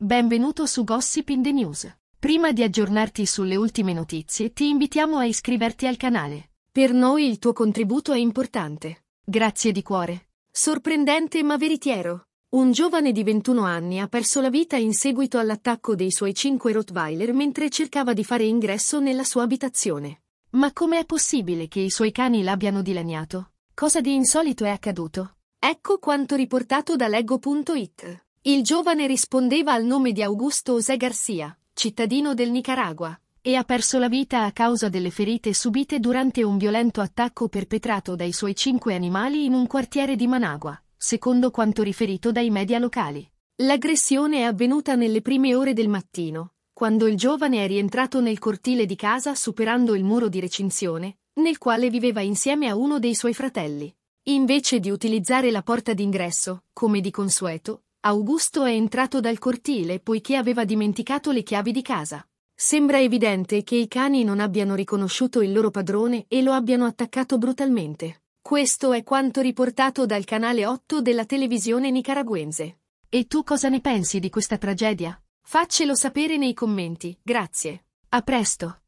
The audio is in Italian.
Benvenuto su Gossip in the News. Prima di aggiornarti sulle ultime notizie, ti invitiamo a iscriverti al canale. Per noi il tuo contributo è importante. Grazie di cuore. Sorprendente ma veritiero. Un giovane di 21 anni ha perso la vita in seguito all'attacco dei suoi 5 Rottweiler mentre cercava di fare ingresso nella sua abitazione. Ma com'è possibile che i suoi cani l'abbiano dilaniato? Cosa di insolito è accaduto? Ecco quanto riportato da leggo.it. Il giovane rispondeva al nome di Augusto José García, cittadino del Nicaragua, e ha perso la vita a causa delle ferite subite durante un violento attacco perpetrato dai suoi cinque animali in un quartiere di Managua, secondo quanto riferito dai media locali. L'aggressione è avvenuta nelle prime ore del mattino, quando il giovane è rientrato nel cortile di casa superando il muro di recinzione, nel quale viveva insieme a uno dei suoi fratelli. Invece di utilizzare la porta d'ingresso, come di consueto, Augusto è entrato dal cortile poiché aveva dimenticato le chiavi di casa. Sembra evidente che i cani non abbiano riconosciuto il loro padrone e lo abbiano attaccato brutalmente. Questo è quanto riportato dal canale 8 della televisione nicaragüense. E tu cosa ne pensi di questa tragedia? Faccelo sapere nei commenti, grazie. A presto.